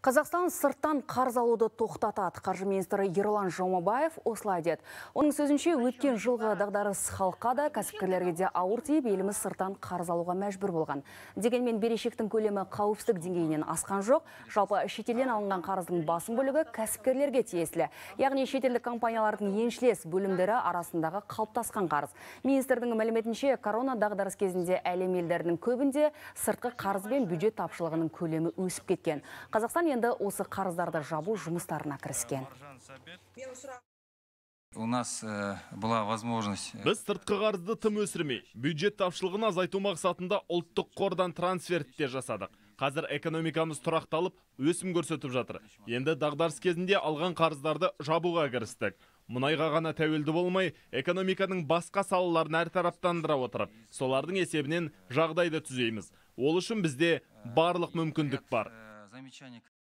Қазақстан сырттан қарыз алуды тоқтатады. Қаржы министрі Ерлан Жомабаев осылай деді. Оның сөзінше өткен жылғы дағдарыс халыққа да кәсіпкерлерге де ауыр тиіп, еліміз сырттан қарыз алуға мәжбүр болған. Дегенмен берешектің көлемі қауіпсіздік деңгейінен асқан жоқ. Жалпы шетелден алынған қарыздың басым бөлігі кәсіпкерлерге тиесілі. Яғни шетелдік компаниялардың еншілес бөлімдері арасындағы қалыптасқан қарыз. Министрдің мәліметінше корона дағдарыс кезінде әлем елдерінің көбінде сыртқы қарыз бен бюджет тапшылығының көлемі өсіп кеткен. Қазақстан енді осы қарыздарды жабу жұмыстарына кіріскен у нас э, была возможность э, біз сыртқы қарызды тым өсірмей бюджет тапшылығын азайту мақсатында ұлттық қордан трансфертте жасадық қазір экономикамыз тұрақталып өсім көрсетіп жатыр енді дағдарыс кезінде алған қарыздарды жабуға кірістік мұнайға ғана тәуелді болмай экономиканың басқа салаларын әртараптандыра отырып солардың есебінен жағдайды түзейміз ол үшін бізде барлық мүмкіндік бар э,